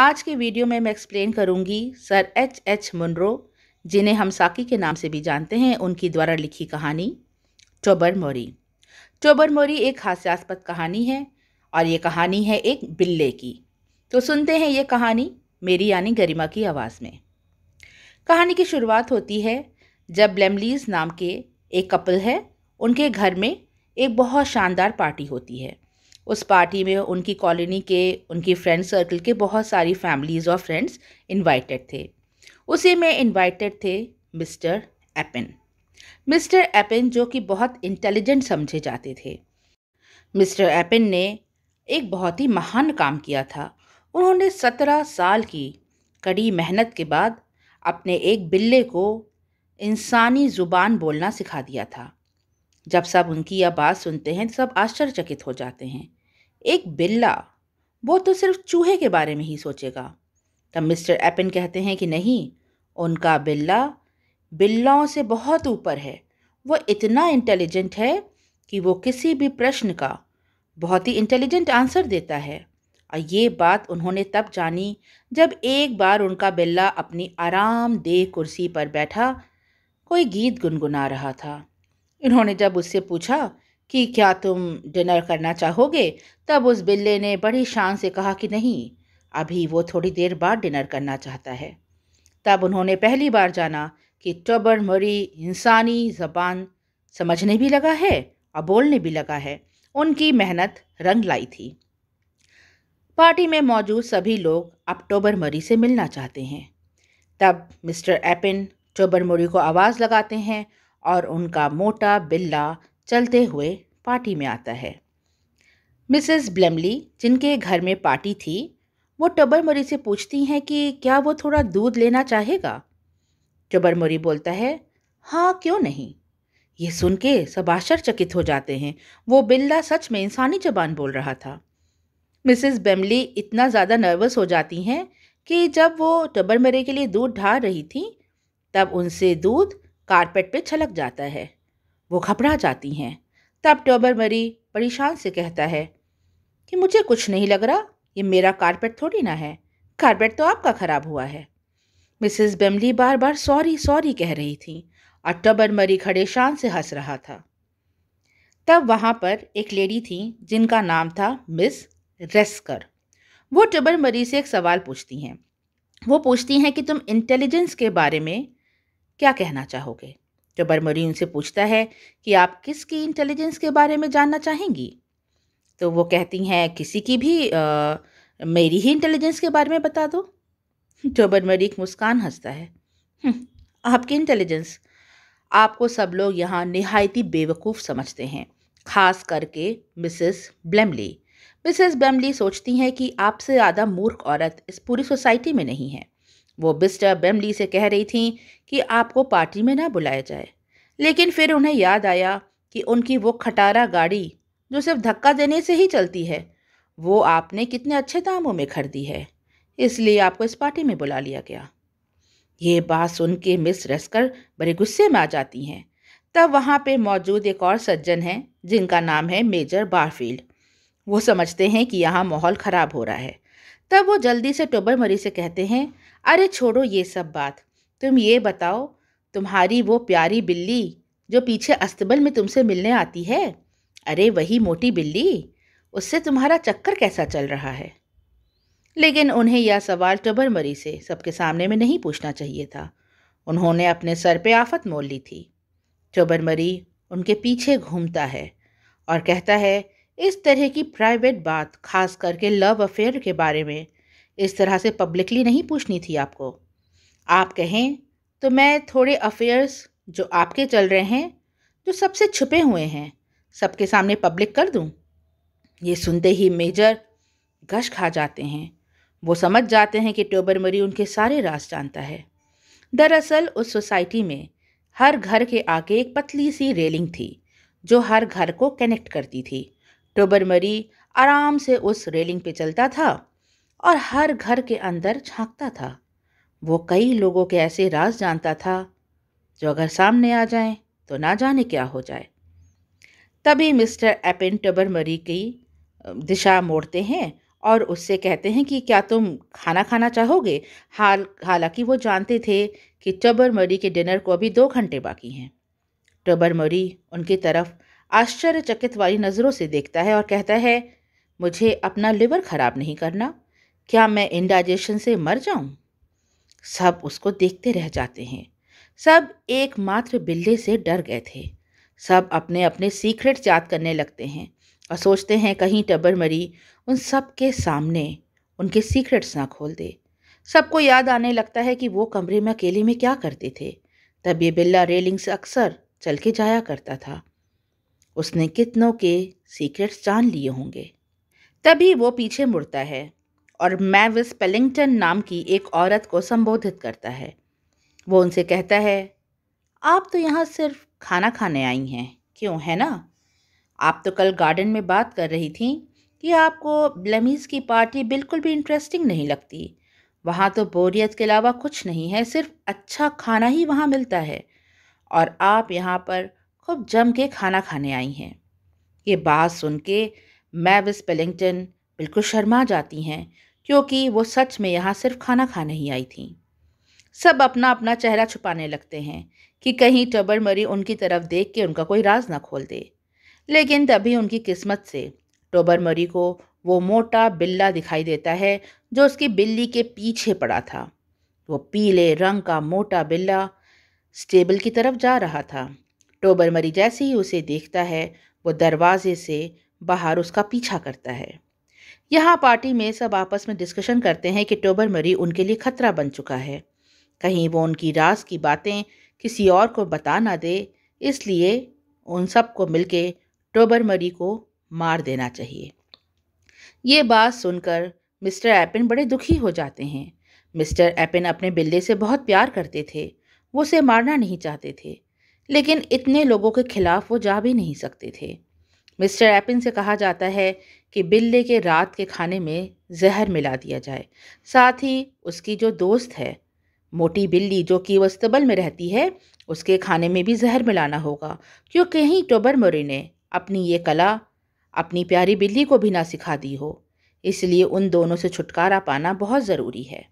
आज के वीडियो में मैं एक्सप्लेन करूंगी सर एच एच मुनरो जिन्हें हम साकी के नाम से भी जानते हैं उनकी द्वारा लिखी कहानी चोबर मोरी चोबर मोरी एक हास्यास्पद कहानी है और ये कहानी है एक बिल्ले की तो सुनते हैं ये कहानी मेरी यानी गरिमा की आवाज़ में कहानी की शुरुआत होती है जब लेमलीज नाम के एक कपल है उनके घर में एक बहुत शानदार पार्टी होती है उस पार्टी में उनकी कॉलोनी के उनकी फ्रेंड सर्कल के बहुत सारी फैमिलीज़ और फ्रेंड्स इनवाइटेड थे उसी में इनवाइटेड थे मिस्टर एपिन मिस्टर एपिन जो कि बहुत इंटेलिजेंट समझे जाते थे मिस्टर एपिन ने एक बहुत ही महान काम किया था उन्होंने सत्रह साल की कड़ी मेहनत के बाद अपने एक बिल्ले को इंसानी ज़ुबान बोलना सिखा दिया था जब सब उनकी यह बात सुनते हैं तो सब आश्चर्यचकित हो जाते हैं एक बिल्ला वो तो सिर्फ चूहे के बारे में ही सोचेगा तब मिस्टर एपिन कहते हैं कि नहीं उनका बिल्ला बिल्लों से बहुत ऊपर है वो इतना इंटेलिजेंट है कि वो किसी भी प्रश्न का बहुत ही इंटेलिजेंट आंसर देता है और ये बात उन्होंने तब जानी जब एक बार उनका बिल्ला अपनी आरामदेह कुर्सी पर बैठा कोई गीत गुनगुना रहा था इन्होंने जब उससे पूछा कि क्या तुम डिनर करना चाहोगे तब उस बिल्ले ने बड़ी शान से कहा कि नहीं अभी वो थोड़ी देर बाद डिनर करना चाहता है तब उन्होंने पहली बार जाना कि टबर मरी इंसानी जबान समझने भी लगा है और बोलने भी लगा है उनकी मेहनत रंग लाई थी पार्टी में मौजूद सभी लोग अब टोबर मरी से मिलना चाहते हैं तब मिस्टर एपिन टोबर मरी को आवाज़ लगाते हैं और उनका मोटा बिल्ला चलते हुए पार्टी में आता है मिसेस ब्लेमली जिनके घर में पार्टी थी वो टबरमरी से पूछती हैं कि क्या वो थोड़ा दूध लेना चाहेगा टबरमरी बोलता है हाँ क्यों नहीं ये सुन के सब आश्चर्यचकित हो जाते हैं वो बिल्ला सच में इंसानी जबान बोल रहा था मिसेस बेमली इतना ज़्यादा नर्वस हो जाती हैं कि जब वो टबरमरी के लिए दूध ढार रही थी तब उनसे दूध कारपेट पे छलक जाता है वो घबरा जाती हैं तब टोबर मरी परेशान से कहता है कि मुझे कुछ नहीं लग रहा ये मेरा कारपेट थोड़ी ना है कारपेट तो आपका ख़राब हुआ है मिसेस बेमली बार बार सॉरी सॉरी कह रही थी और टबर मरी खड़े शान से हंस रहा था तब वहाँ पर एक लेडी थी जिनका नाम था मिस रेस्कर वो टबर मरी से एक सवाल पूछती हैं वो पूछती हैं कि तुम इंटेलिजेंस के बारे में क्या कहना चाहोगे जब तो बरमरी उनसे पूछता है कि आप किसकी इंटेलिजेंस के बारे में जानना चाहेंगी तो वो कहती हैं किसी की भी आ, मेरी ही इंटेलिजेंस के बारे में बता दो तो बरमरी एक मुस्कान हंसता है हम्म, आपकी इंटेलिजेंस आपको सब लोग यहाँ नहायती बेवकूफ़ समझते हैं खास करके मिसेस ब्लेमली मिसेस ब्लेमली सोचती हैं कि आपसे ज़्यादा मूर्ख औरत इस पूरी सोसाइटी में नहीं है वो बिस्टर बेमली से कह रही थी कि आपको पार्टी में ना बुलाया जाए लेकिन फिर उन्हें याद आया कि उनकी वो खटारा गाड़ी जो सिर्फ धक्का देने से ही चलती है वो आपने कितने अच्छे दामों में खरीदी है इसलिए आपको इस पार्टी में बुला लिया गया ये बात सुन के मिस रसकर बड़े गुस्से में आ जाती हैं तब वहाँ पे मौजूद एक और सज्जन हैं जिनका नाम है मेजर बारफील्ड वो समझते हैं कि यहाँ माहौल ख़राब हो रहा है तब वो जल्दी से टोबर मरी से कहते हैं अरे छोड़ो ये सब बात तुम ये बताओ तुम्हारी वो प्यारी बिल्ली जो पीछे अस्तबल में तुमसे मिलने आती है अरे वही मोटी बिल्ली उससे तुम्हारा चक्कर कैसा चल रहा है लेकिन उन्हें यह सवाल टबर मरी से सबके सामने में नहीं पूछना चाहिए था उन्होंने अपने सर पे आफत मोल ली थी मरी उनके पीछे घूमता है और कहता है इस तरह की प्राइवेट बात खास करके लव अफेयर के बारे में इस तरह से पब्लिकली नहीं पूछनी थी आपको आप कहें तो मैं थोड़े अफेयर्स जो आपके चल रहे हैं जो सबसे छुपे हुए हैं सबके सामने पब्लिक कर दूं? ये सुनते ही मेजर गश खा जाते हैं वो समझ जाते हैं कि मरी उनके सारे राज जानता है दरअसल उस सोसाइटी में हर घर के आगे एक पतली सी रेलिंग थी जो हर घर को कनेक्ट करती थी मरी आराम से उस रेलिंग पे चलता था और हर घर के अंदर झांकता था वो कई लोगों के ऐसे राज जानता था जो अगर सामने आ जाएं तो ना जाने क्या हो जाए तभी मिस्टर एपिन टबर मरी की दिशा मोड़ते हैं और उससे कहते हैं कि क्या तुम खाना खाना चाहोगे हाल हालांकि वो जानते थे कि टबर मरी के डिनर को अभी दो घंटे बाकी हैं टबर मरी उनकी तरफ आश्चर्यचकित वाली नज़रों से देखता है और कहता है मुझे अपना लिवर ख़राब नहीं करना क्या मैं इंडाइजेशन से मर जाऊं? सब उसको देखते रह जाते हैं सब एकमात्र बिल्ले से डर गए थे सब अपने अपने सीक्रेट याद करने लगते हैं और सोचते हैं कहीं टबर मरी उन सब के सामने उनके सीक्रेट्स ना खोल दे सबको याद आने लगता है कि वो कमरे में अकेले में क्या करते थे तब ये बिल्ला रेलिंग से अक्सर चल के जाया करता था उसने कितनों के सीक्रेट्स जान लिए होंगे तभी वो पीछे मुड़ता है और मैविस पेलिंगटन नाम की एक औरत को संबोधित करता है वो उनसे कहता है आप तो यहाँ सिर्फ खाना खाने आई हैं क्यों है ना आप तो कल गार्डन में बात कर रही थी कि आपको ब्लमीज़ की पार्टी बिल्कुल भी इंटरेस्टिंग नहीं लगती वहाँ तो बोरियत के अलावा कुछ नहीं है सिर्फ अच्छा खाना ही वहाँ मिलता है और आप यहाँ पर खूब जम के खाना खाने आई हैं ये बात सुन के मैविस पेलिंगटन बिल्कुल शर्मा जाती हैं क्योंकि वो सच में यहाँ सिर्फ खाना खाने ही आई थी सब अपना अपना चेहरा छुपाने लगते हैं कि कहीं टबर मरी उनकी तरफ देख के उनका कोई राज ना खोल दे लेकिन तभी उनकी किस्मत से टोबर मरी को वो मोटा बिल्ला दिखाई देता है जो उसकी बिल्ली के पीछे पड़ा था वो पीले रंग का मोटा बिल्ला स्टेबल की तरफ जा रहा था टोबर मरी जैसे ही उसे देखता है वो दरवाजे से बाहर उसका पीछा करता है यहाँ पार्टी में सब आपस में डिस्कशन करते हैं कि टोबर मरी उनके लिए खतरा बन चुका है कहीं वो उनकी राज की बातें किसी और को बता ना दे इसलिए उन सबको मिलके टोबर मरी को मार देना चाहिए ये बात सुनकर मिस्टर एपिन बड़े दुखी हो जाते हैं मिस्टर एपिन अपने बिल्ले से बहुत प्यार करते थे वो उसे मारना नहीं चाहते थे लेकिन इतने लोगों के खिलाफ वो जा भी नहीं सकते थे मिस्टर एपिन से कहा जाता है कि बिल्ले के रात के खाने में जहर मिला दिया जाए साथ ही उसकी जो दोस्त है मोटी बिल्ली जो कि वस्तबल में रहती है उसके खाने में भी जहर मिलाना होगा क्योंकि ही मोरी ने अपनी ये कला अपनी प्यारी बिल्ली को भी ना सिखा दी हो इसलिए उन दोनों से छुटकारा पाना बहुत ज़रूरी है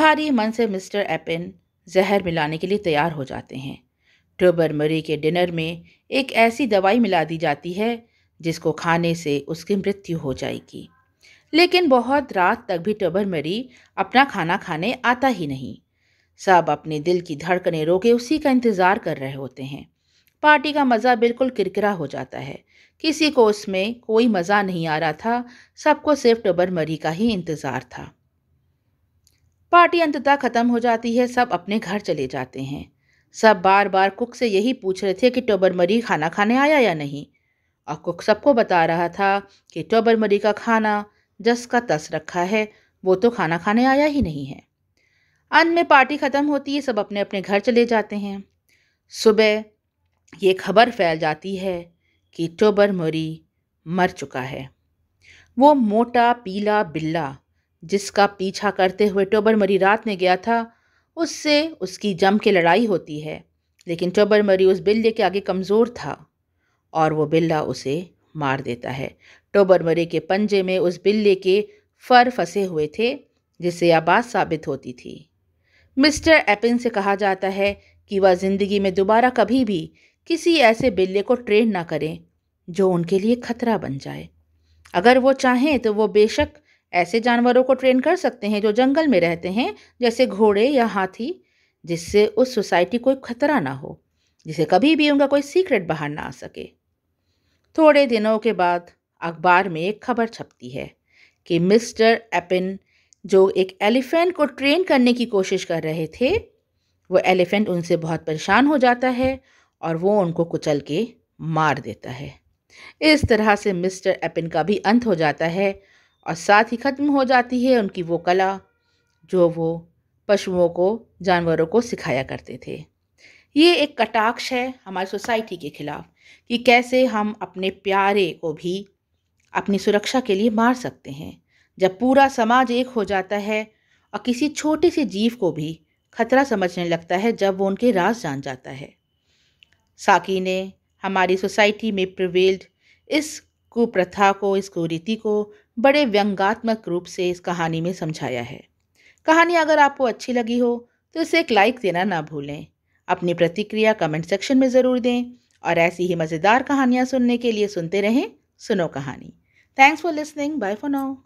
भारी मन से मिस्टर एपिन जहर मिलाने के लिए तैयार हो जाते हैं ट्यूबरमरी के डिनर में एक ऐसी दवाई मिला दी जाती है जिसको खाने से उसकी मृत्यु हो जाएगी लेकिन बहुत रात तक भी ट्यूबरमरी अपना खाना खाने आता ही नहीं सब अपने दिल की धड़कने रोके उसी का इंतज़ार कर रहे होते हैं पार्टी का मज़ा बिल्कुल किरकिरा हो जाता है किसी को उसमें कोई मज़ा नहीं आ रहा था सबको सिर्फ ट्यूबरमरी का ही इंतज़ार था पार्टी अंततः ख़त्म हो जाती है सब अपने घर चले जाते हैं सब बार बार कुक से यही पूछ रहे थे कि टोबरमरी खाना खाने आया या नहीं और कुक सबको बता रहा था कि टोबरमरी का खाना जस का तस रखा है वो तो खाना खाने आया ही नहीं है अंत में पार्टी ख़त्म होती है सब अपने अपने घर चले जाते हैं सुबह ये खबर फैल जाती है कि टोबर मरी मर चुका है वो मोटा पीला बिल्ला जिसका पीछा करते हुए टोबर मरी रात में गया था उससे उसकी जम के लड़ाई होती है लेकिन टोबर मरी उस बिल्ले के आगे कमज़ोर था और वो बिल्ला उसे मार देता है टोबर मरे के पंजे में उस बिल्ले के फर फंसे हुए थे जिससे यह बात साबित होती थी मिस्टर एपिन से कहा जाता है कि वह ज़िंदगी में दोबारा कभी भी किसी ऐसे बिल्ले को ट्रेन ना करें जो उनके लिए खतरा बन जाए अगर वो चाहें तो वो बेशक ऐसे जानवरों को ट्रेन कर सकते हैं जो जंगल में रहते हैं जैसे घोड़े या हाथी जिससे उस सोसाइटी को खतरा ना हो जिसे कभी भी उनका कोई सीक्रेट बाहर ना आ सके थोड़े दिनों के बाद अखबार में एक खबर छपती है कि मिस्टर एपिन जो एक एलिफेंट को ट्रेन करने की कोशिश कर रहे थे वो एलिफेंट उनसे बहुत परेशान हो जाता है और वो उनको कुचल के मार देता है इस तरह से मिस्टर एपिन का भी अंत हो जाता है और साथ ही ख़त्म हो जाती है उनकी वो कला जो वो पशुओं को जानवरों को सिखाया करते थे ये एक कटाक्ष है हमारी सोसाइटी के ख़िलाफ़ कि कैसे हम अपने प्यारे को भी अपनी सुरक्षा के लिए मार सकते हैं जब पूरा समाज एक हो जाता है और किसी छोटे से जीव को भी खतरा समझने लगता है जब वो उनके राज जान जाता है साकी ने हमारी सोसाइटी में प्रिवेल्ड इस कुप्रथा को इस कुरीति को बड़े व्यंगात्मक रूप से इस कहानी में समझाया है कहानी अगर आपको अच्छी लगी हो तो इसे एक लाइक देना ना भूलें अपनी प्रतिक्रिया कमेंट सेक्शन में ज़रूर दें और ऐसी ही मज़ेदार कहानियाँ सुनने के लिए सुनते रहें सुनो कहानी thanks for listening bye for now